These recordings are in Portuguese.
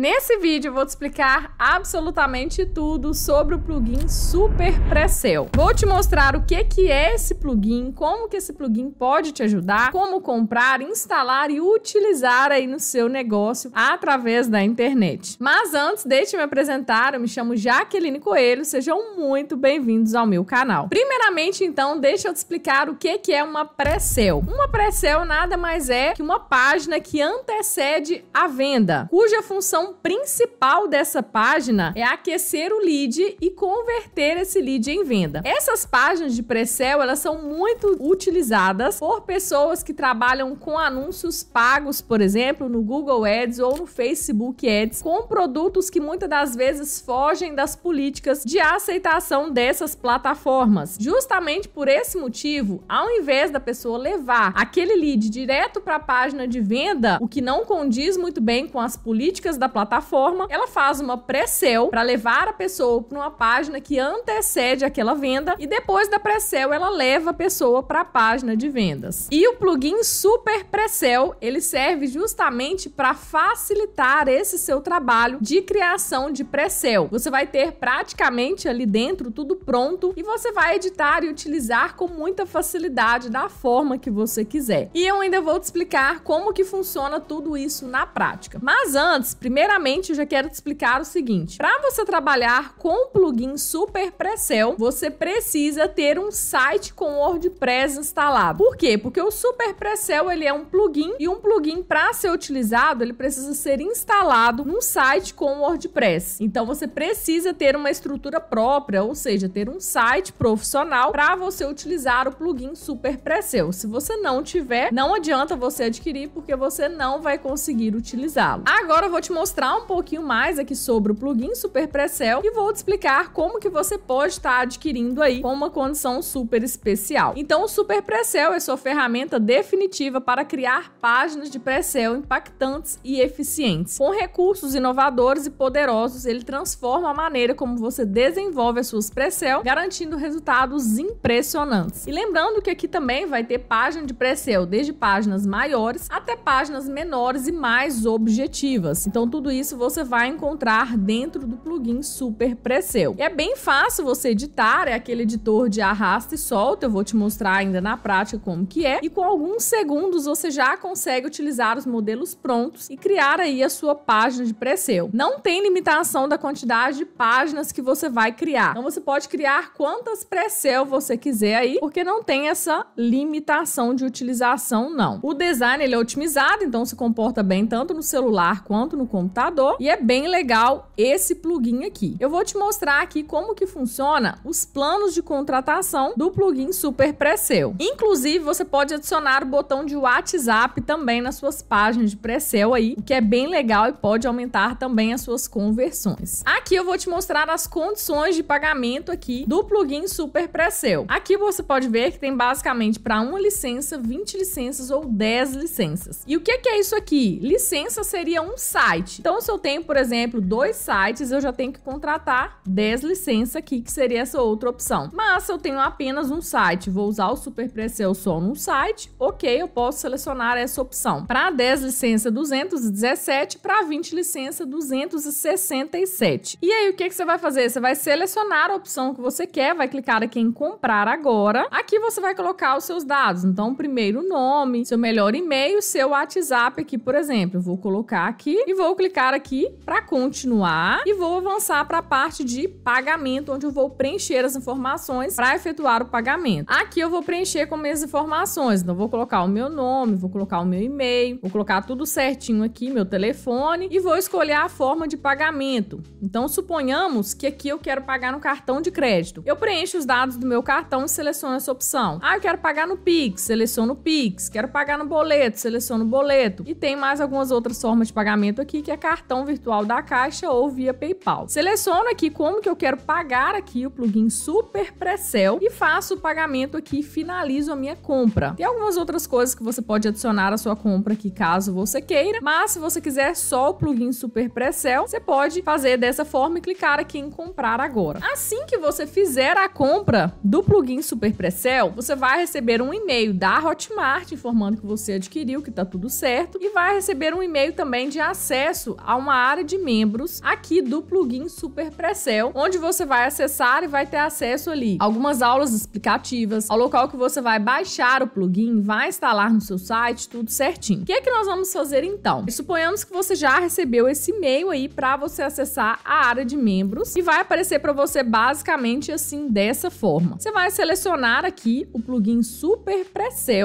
Nesse vídeo eu vou te explicar absolutamente tudo sobre o plugin Super Precel. Vou te mostrar o que, que é esse plugin, como que esse plugin pode te ajudar, como comprar, instalar e utilizar aí no seu negócio através da internet. Mas antes, deixe me apresentar, eu me chamo Jaqueline Coelho, sejam muito bem-vindos ao meu canal. Primeiramente, então, deixa eu te explicar o que, que é uma Precel. Uma Precel nada mais é que uma página que antecede a venda, cuja função principal dessa página é aquecer o lead e converter esse lead em venda. Essas páginas de pré-sale, elas são muito utilizadas por pessoas que trabalham com anúncios pagos, por exemplo, no Google Ads ou no Facebook Ads, com produtos que muitas das vezes fogem das políticas de aceitação dessas plataformas. Justamente por esse motivo, ao invés da pessoa levar aquele lead direto para a página de venda, o que não condiz muito bem com as políticas da plataforma, plataforma, ela faz uma pré-sale para levar a pessoa para uma página que antecede aquela venda e depois da pré-sale ela leva a pessoa para a página de vendas. E o plugin Super pre sale ele serve justamente para facilitar esse seu trabalho de criação de pré-sale. Você vai ter praticamente ali dentro tudo pronto e você vai editar e utilizar com muita facilidade da forma que você quiser. E eu ainda vou te explicar como que funciona tudo isso na prática. Mas antes, primeiro Primeiramente, eu já quero te explicar o seguinte: para você trabalhar com o plugin Super Precel, você precisa ter um site com WordPress instalado. Por quê? Porque o Super Precel ele é um plugin e um plugin para ser utilizado, ele precisa ser instalado num site com WordPress. Então você precisa ter uma estrutura própria, ou seja, ter um site profissional para você utilizar o plugin Super Precel. Se você não tiver, não adianta você adquirir porque você não vai conseguir utilizá-lo. Agora eu vou te mostrar mostrar um pouquinho mais aqui sobre o plugin Super Precel e vou te explicar como que você pode estar tá adquirindo aí com uma condição super especial. Então o Super Precel é sua ferramenta definitiva para criar páginas de Precel impactantes e eficientes. Com recursos inovadores e poderosos, ele transforma a maneira como você desenvolve as suas Precel, garantindo resultados impressionantes. E lembrando que aqui também vai ter página de Precel, desde páginas maiores até páginas menores e mais objetivas. Então tudo isso você vai encontrar dentro do plugin Super Preseu. é bem fácil você editar, é aquele editor de arrasta e solta, eu vou te mostrar ainda na prática como que é, e com alguns segundos você já consegue utilizar os modelos prontos e criar aí a sua página de Preseu. Não tem limitação da quantidade de páginas que você vai criar, então você pode criar quantas Preseu você quiser aí, porque não tem essa limitação de utilização não. O design ele é otimizado, então se comporta bem tanto no celular quanto no computador, computador e é bem legal esse plugin aqui. Eu vou te mostrar aqui como que funciona os planos de contratação do plugin Super Presale. Inclusive, você pode adicionar o botão de WhatsApp também nas suas páginas de Presale aí, o que é bem legal e pode aumentar também as suas conversões. Aqui eu vou te mostrar as condições de pagamento aqui do plugin Super Presale. Aqui você pode ver que tem basicamente para uma licença, 20 licenças ou 10 licenças. E o que que é isso aqui? Licença seria um site então, se eu tenho, por exemplo, dois sites, eu já tenho que contratar 10 licenças aqui, que seria essa outra opção. Mas se eu tenho apenas um site, vou usar o Super Presale só num site, ok, eu posso selecionar essa opção. Para 10 licença 217, para 20 licença 267. E aí, o que, que você vai fazer? Você vai selecionar a opção que você quer, vai clicar aqui em comprar agora. Aqui você vai colocar os seus dados. Então, primeiro nome, seu melhor e-mail, seu WhatsApp aqui, por exemplo. Eu vou colocar aqui e vou clicar clicar aqui para continuar e vou avançar para a parte de pagamento, onde eu vou preencher as informações para efetuar o pagamento. Aqui eu vou preencher com minhas informações, então vou colocar o meu nome, vou colocar o meu e-mail, vou colocar tudo certinho aqui, meu telefone e vou escolher a forma de pagamento. Então suponhamos que aqui eu quero pagar no cartão de crédito. Eu preencho os dados do meu cartão e seleciono essa opção. Ah, eu quero pagar no Pix, seleciono o Pix. Quero pagar no boleto, seleciono o boleto. E tem mais algumas outras formas de pagamento aqui que é cartão virtual da Caixa ou via PayPal. Seleciono aqui como que eu quero pagar aqui o plugin Super Precel e faço o pagamento aqui e finalizo a minha compra. Tem algumas outras coisas que você pode adicionar à sua compra aqui caso você queira, mas se você quiser só o plugin Super Precel, você pode fazer dessa forma e clicar aqui em comprar agora. Assim que você fizer a compra do plugin Super Precel, você vai receber um e-mail da Hotmart informando que você adquiriu, que tá tudo certo, e vai receber um e-mail também de acesso acesso a uma área de membros aqui do plugin Super onde você vai acessar e vai ter acesso ali algumas aulas explicativas, ao local que você vai baixar o plugin, vai instalar no seu site, tudo certinho. O que é que nós vamos fazer então? suponhamos que você já recebeu esse e-mail aí para você acessar a área de membros e vai aparecer para você basicamente assim dessa forma. Você vai selecionar aqui o plugin Super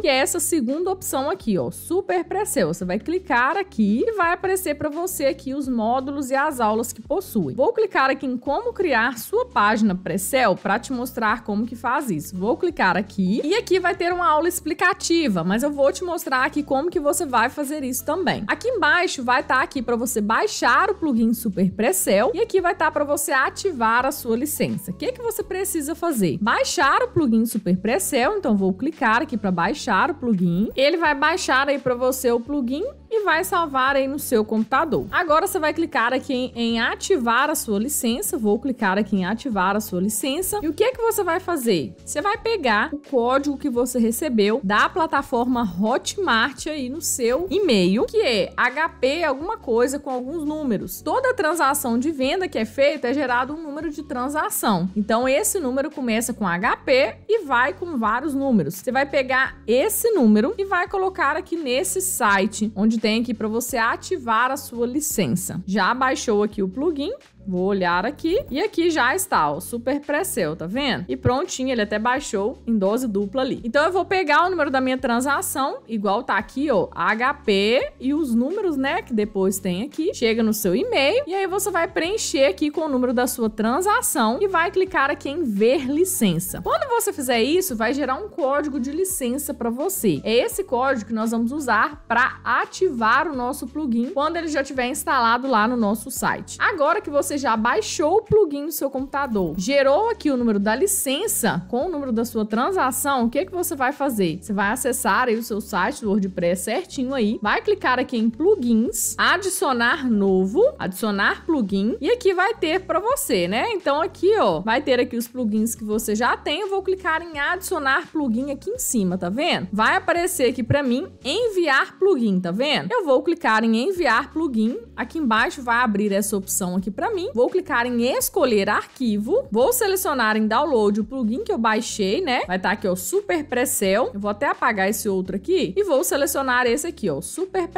que é essa segunda opção aqui, ó, Super Você vai clicar aqui e vai aparecer para você aqui os módulos e as aulas que possuem. Vou clicar aqui em como criar sua página Precel para te mostrar como que faz isso. Vou clicar aqui e aqui vai ter uma aula explicativa, mas eu vou te mostrar aqui como que você vai fazer isso também. Aqui embaixo vai estar tá aqui para você baixar o plugin Super Precel e aqui vai estar tá para você ativar a sua licença. O que que você precisa fazer? Baixar o plugin Super Precel, então vou clicar aqui para baixar o plugin. Ele vai baixar aí para você o plugin vai salvar aí no seu computador. Agora você vai clicar aqui em, em ativar a sua licença, vou clicar aqui em ativar a sua licença. E o que é que você vai fazer? Você vai pegar o código que você recebeu da plataforma Hotmart aí no seu e-mail, que é HP alguma coisa com alguns números. Toda transação de venda que é feita é gerado um número de transação. Então esse número começa com HP e vai com vários números. Você vai pegar esse número e vai colocar aqui nesse site onde tem aqui para você ativar a sua licença. Já baixou aqui o plugin, Vou olhar aqui. E aqui já está, ó, super pré tá vendo? E prontinho, ele até baixou em dose dupla ali. Então eu vou pegar o número da minha transação, igual tá aqui, ó, HP e os números, né, que depois tem aqui. Chega no seu e-mail e aí você vai preencher aqui com o número da sua transação e vai clicar aqui em ver licença. Quando você fizer isso, vai gerar um código de licença para você. É esse código que nós vamos usar para ativar o nosso plugin quando ele já tiver instalado lá no nosso site. Agora que você já baixou o plugin no seu computador, gerou aqui o número da licença com o número da sua transação, o que, que você vai fazer? Você vai acessar aí o seu site do WordPress certinho aí, vai clicar aqui em plugins, adicionar novo, adicionar plugin, e aqui vai ter para você, né? Então aqui, ó, vai ter aqui os plugins que você já tem, eu vou clicar em adicionar plugin aqui em cima, tá vendo? Vai aparecer aqui para mim enviar plugin, tá vendo? Eu vou clicar em enviar plugin, aqui embaixo vai abrir essa opção aqui para mim, plugin, vou clicar em escolher arquivo, vou selecionar em download o plugin que eu baixei, né? Vai estar tá aqui, ó, Super Eu vou até apagar esse outro aqui e vou selecionar esse aqui, ó, Super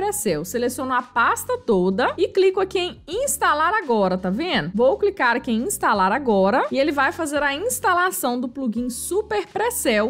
Seleciono a pasta toda e clico aqui em instalar agora, tá vendo? Vou clicar aqui em instalar agora e ele vai fazer a instalação do plugin Super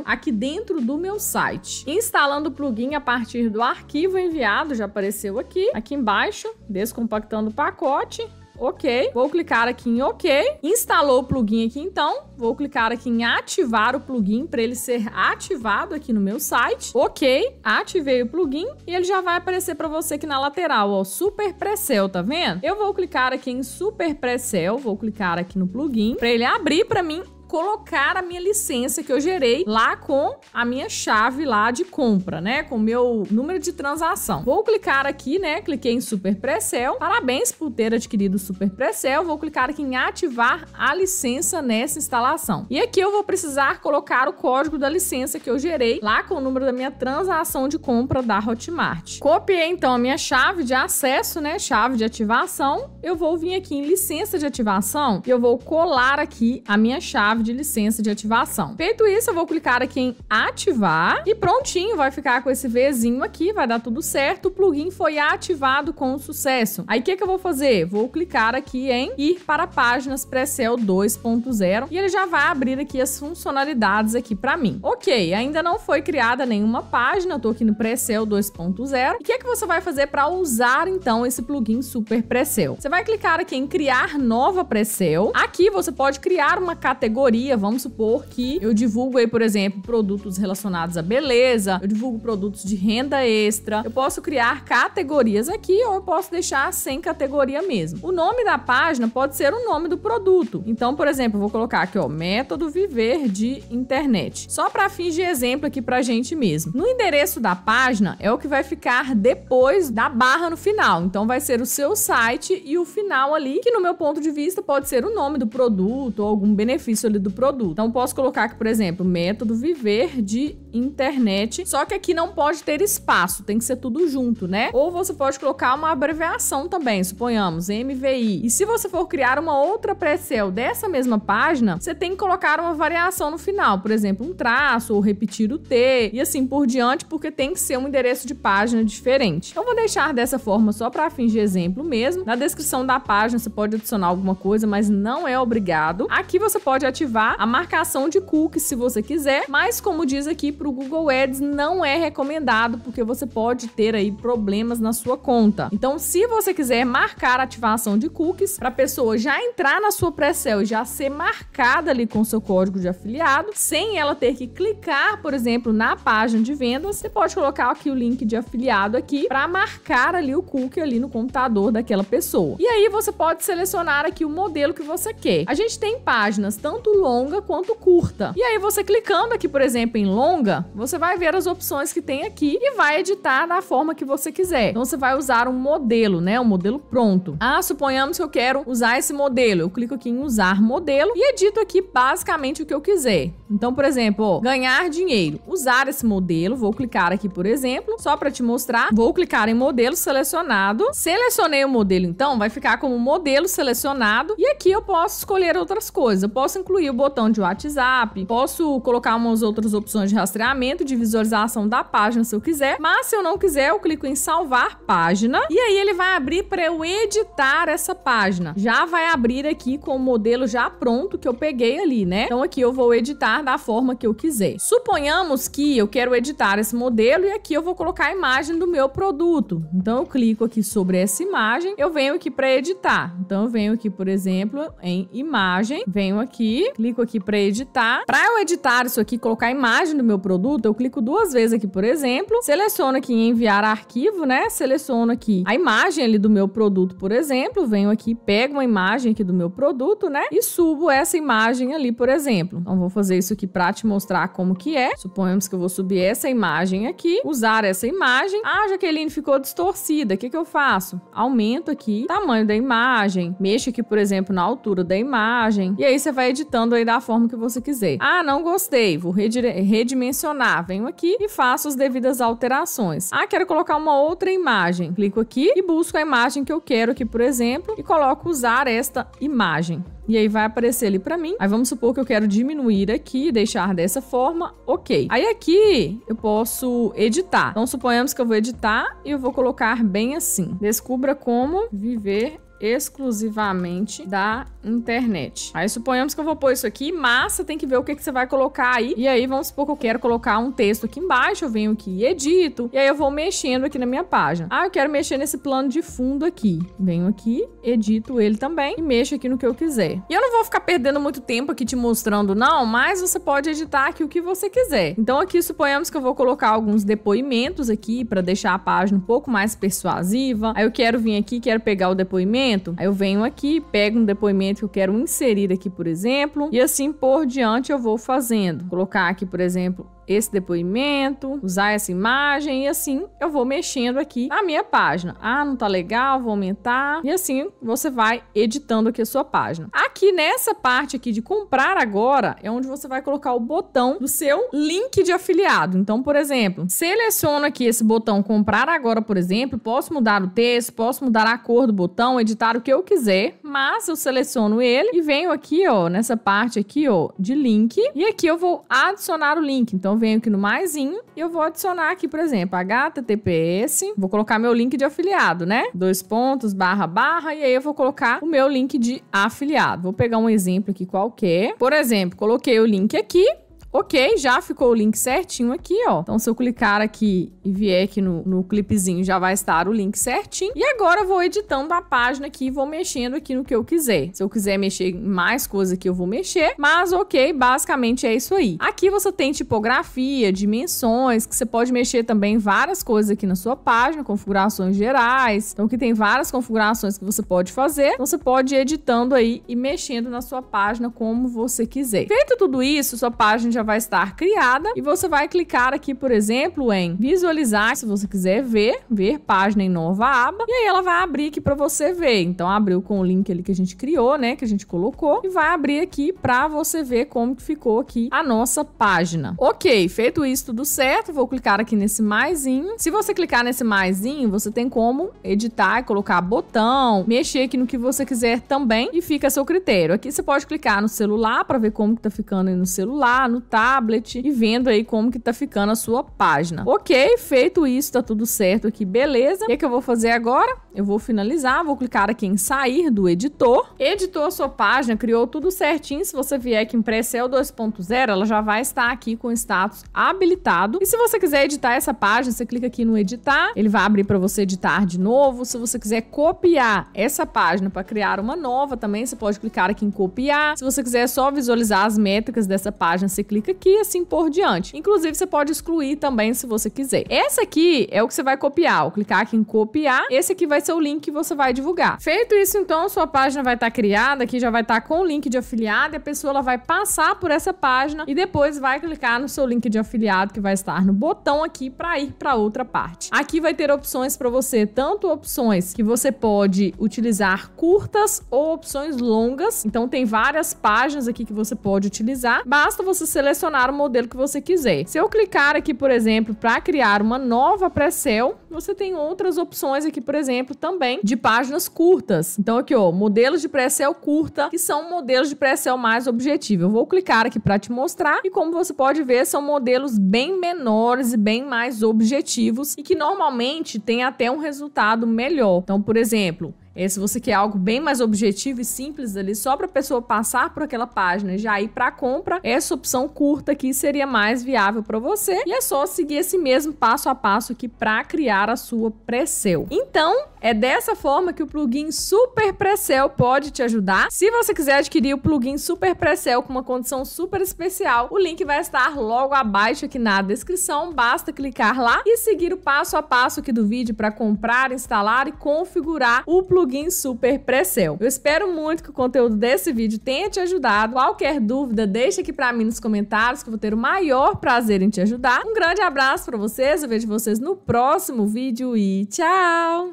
aqui dentro do meu site. Instalando o plugin a partir do arquivo enviado, já apareceu aqui, aqui embaixo, descompactando o pacote, ok. Vou clicar aqui em ok. Instalou o plugin aqui então. Vou clicar aqui em ativar o plugin para ele ser ativado aqui no meu site. Ok, ativei o plugin e ele já vai aparecer para você aqui na lateral, ó, Super Presel, tá vendo? Eu vou clicar aqui em Super Presel, vou clicar aqui no plugin para ele abrir para mim colocar a minha licença que eu gerei lá com a minha chave lá de compra, né? Com o meu número de transação. Vou clicar aqui, né? Cliquei em Super Precel. Parabéns por ter adquirido Super Precel. Vou clicar aqui em ativar a licença nessa instalação. E aqui eu vou precisar colocar o código da licença que eu gerei lá com o número da minha transação de compra da Hotmart. Copiei então a minha chave de acesso, né? Chave de ativação. Eu vou vir aqui em licença de ativação e eu vou colar aqui a minha chave chave de licença de ativação. Feito isso, eu vou clicar aqui em ativar e prontinho, vai ficar com esse Vzinho aqui, vai dar tudo certo. O plugin foi ativado com sucesso. Aí o que, que eu vou fazer? Vou clicar aqui em ir para páginas Precel 2.0 e ele já vai abrir aqui as funcionalidades aqui para mim. Ok, ainda não foi criada nenhuma página, eu tô aqui no Precel 2.0. O que que você vai fazer para usar então esse plugin Super Precel? Você vai clicar aqui em criar nova Precel. Aqui você pode criar uma categoria categoria, vamos supor que eu divulgo aí, por exemplo, produtos relacionados à beleza, eu divulgo produtos de renda extra. Eu posso criar categorias aqui ou eu posso deixar sem categoria mesmo. O nome da página pode ser o nome do produto. Então, por exemplo, eu vou colocar aqui, ó, método viver de internet. Só para fins de exemplo aqui pra gente mesmo. No endereço da página é o que vai ficar depois da barra no final. Então vai ser o seu site e o final ali, que no meu ponto de vista pode ser o nome do produto ou algum benefício ali do produto. Então, posso colocar aqui, por exemplo, método viver de internet. Só que aqui não pode ter espaço, tem que ser tudo junto, né? Ou você pode colocar uma abreviação também, suponhamos, MVI. E se você for criar uma outra pré cell dessa mesma página, você tem que colocar uma variação no final, por exemplo, um traço ou repetir o T e assim por diante, porque tem que ser um endereço de página diferente. Eu vou deixar dessa forma só para fingir exemplo mesmo. Na descrição da página você pode adicionar alguma coisa, mas não é obrigado. Aqui você pode ativar a marcação de cookies se você quiser, mas como diz aqui para para o Google Ads não é recomendado, porque você pode ter aí problemas na sua conta. Então, se você quiser marcar a ativação de cookies para a pessoa já entrar na sua pré-sale e já ser marcada ali com seu código de afiliado, sem ela ter que clicar, por exemplo, na página de vendas, você pode colocar aqui o link de afiliado aqui para marcar ali o cookie ali no computador daquela pessoa. E aí você pode selecionar aqui o modelo que você quer. A gente tem páginas tanto longa quanto curta. E aí você clicando aqui, por exemplo, em longa, você vai ver as opções que tem aqui e vai editar da forma que você quiser. Então você vai usar um modelo, né? Um modelo pronto. Ah, suponhamos que eu quero usar esse modelo. Eu clico aqui em usar modelo e edito aqui basicamente o que eu quiser. Então, por exemplo, ó, ganhar dinheiro. Usar esse modelo, vou clicar aqui, por exemplo, só para te mostrar. Vou clicar em modelo selecionado. Selecionei o modelo, então, vai ficar como modelo selecionado. E aqui eu posso escolher outras coisas. Eu posso incluir o botão de WhatsApp, posso colocar umas outras opções de rastreamento rastreamento, de visualização da página se eu quiser, mas se eu não quiser, eu clico em salvar página e aí ele vai abrir para eu editar essa página. Já vai abrir aqui com o modelo já pronto que eu peguei ali, né? Então aqui eu vou editar da forma que eu quiser. Suponhamos que eu quero editar esse modelo e aqui eu vou colocar a imagem do meu produto. Então eu clico aqui sobre essa imagem, eu venho aqui para editar. Então eu venho aqui, por exemplo, em imagem, venho aqui, clico aqui para editar. Para eu editar isso aqui, colocar a imagem do meu produto, produto, eu clico duas vezes aqui, por exemplo, seleciono aqui em enviar arquivo, né? Seleciono aqui a imagem ali do meu produto, por exemplo, venho aqui, pego uma imagem aqui do meu produto, né? E subo essa imagem ali, por exemplo. Então vou fazer isso aqui para te mostrar como que é. Suponhamos que eu vou subir essa imagem aqui, usar essa imagem. Ah, Jaqueline ficou distorcida. O que que eu faço? Aumento aqui tamanho da imagem, mexo aqui, por exemplo, na altura da imagem. E aí você vai editando aí da forma que você quiser. Ah, não gostei. Vou redire redimensionar adicionar, venho aqui e faço as devidas alterações. Ah, quero colocar uma outra imagem. Clico aqui e busco a imagem que eu quero aqui, por exemplo, e coloco usar esta imagem. E aí vai aparecer ali para mim. Aí vamos supor que eu quero diminuir aqui, deixar dessa forma, ok. Aí aqui eu posso editar. Então suponhamos que eu vou editar e eu vou colocar bem assim. Descubra como viver exclusivamente da internet. Aí suponhamos que eu vou pôr isso aqui, mas você tem que ver o que, que você vai colocar aí. E aí vamos supor que eu quero colocar um texto aqui embaixo, eu venho aqui e edito, e aí eu vou mexendo aqui na minha página. Ah, eu quero mexer nesse plano de fundo aqui. Venho aqui, edito ele também e mexo aqui no que eu quiser. E eu não vou ficar perdendo muito tempo aqui te mostrando não, mas você pode editar aqui o que você quiser. Então aqui suponhamos que eu vou colocar alguns depoimentos aqui para deixar a página um pouco mais persuasiva. Aí eu quero vir aqui, quero pegar o depoimento depoimento. Aí eu venho aqui, pego um depoimento que eu quero inserir aqui, por exemplo, e assim por diante eu vou fazendo. Vou colocar aqui, por exemplo, esse depoimento, usar essa imagem e assim eu vou mexendo aqui na minha página. Ah, não tá legal, vou aumentar. E assim você vai editando aqui a sua página. Aqui nessa parte aqui de comprar agora é onde você vai colocar o botão do seu link de afiliado. Então, por exemplo, seleciono aqui esse botão comprar agora, por exemplo, posso mudar o texto, posso mudar a cor do botão, editar o que eu quiser, mas eu seleciono ele e venho aqui, ó, nessa parte aqui, ó, de link e aqui eu vou adicionar o link. Então, venho aqui no maisinho e eu vou adicionar aqui, por exemplo, https, vou colocar meu link de afiliado, né? Dois pontos, barra, barra, e aí eu vou colocar o meu link de afiliado. Vou pegar um exemplo aqui qualquer. Por exemplo, coloquei o link aqui, Ok, já ficou o link certinho aqui, ó. Então, se eu clicar aqui e vier aqui no, no clipezinho, já vai estar o link certinho. E agora eu vou editando a página aqui e vou mexendo aqui no que eu quiser. Se eu quiser mexer em mais coisa aqui, eu vou mexer. Mas, ok, basicamente é isso aí. Aqui você tem tipografia, dimensões, que você pode mexer também várias coisas aqui na sua página, configurações gerais. Então, que tem várias configurações que você pode fazer. Então, você pode ir editando aí e mexendo na sua página como você quiser. Feito tudo isso, sua página já já vai estar criada e você vai clicar aqui, por exemplo, em visualizar, se você quiser ver, ver página em nova aba, e aí ela vai abrir aqui para você ver. Então abriu com o link ali que a gente criou, né, que a gente colocou, e vai abrir aqui para você ver como que ficou aqui a nossa página. OK, feito isso tudo certo, vou clicar aqui nesse maisinho. Se você clicar nesse maisinho, você tem como editar e colocar botão, mexer aqui no que você quiser também e fica a seu critério. Aqui você pode clicar no celular para ver como que tá ficando aí no celular, no tablet e vendo aí como que tá ficando a sua página. Ok, feito isso, tá tudo certo aqui, beleza. O que, é que eu vou fazer agora? Eu vou finalizar, vou clicar aqui em sair do editor. Editou a sua página, criou tudo certinho. Se você vier aqui em Precel 2.0, ela já vai estar aqui com o status habilitado. E se você quiser editar essa página, você clica aqui no editar, ele vai abrir para você editar de novo. Se você quiser copiar essa página para criar uma nova também, você pode clicar aqui em copiar. Se você quiser só visualizar as métricas dessa página, você clica clica aqui e assim por diante. Inclusive, você pode excluir também se você quiser. Essa aqui é o que você vai copiar. clicar aqui em copiar, esse aqui vai ser o link que você vai divulgar. Feito isso, então, sua página vai estar tá criada, aqui já vai estar tá com o link de afiliado e a pessoa ela vai passar por essa página e depois vai clicar no seu link de afiliado que vai estar no botão aqui para ir para outra parte. Aqui vai ter opções para você, tanto opções que você pode utilizar curtas ou opções longas. Então tem várias páginas aqui que você pode utilizar. Basta você selecionar selecionar o modelo que você quiser. Se eu clicar aqui, por exemplo, para criar uma nova pré-sale, você tem outras opções aqui, por exemplo, também de páginas curtas. Então aqui, ó, modelos de pré-sel curta, que são modelos de pré-sel mais objetivo. Eu vou clicar aqui para te mostrar e como você pode ver, são modelos bem menores e bem mais objetivos e que normalmente tem até um resultado melhor. Então, por exemplo, se você quer algo bem mais objetivo e simples ali, só para a pessoa passar por aquela página e já ir para a compra, essa opção curta aqui seria mais viável para você. E é só seguir esse mesmo passo a passo aqui para criar criar a sua Precel. Então, é dessa forma que o plugin Super Precel pode te ajudar. Se você quiser adquirir o plugin Super Precel com uma condição super especial, o link vai estar logo abaixo aqui na descrição. Basta clicar lá e seguir o passo a passo aqui do vídeo para comprar, instalar e configurar o plugin Super Precel. Eu espero muito que o conteúdo desse vídeo tenha te ajudado. Qualquer dúvida, deixa aqui para mim nos comentários que eu vou ter o maior prazer em te ajudar. Um grande abraço para vocês, eu vejo vocês no próximo vídeo e tchau!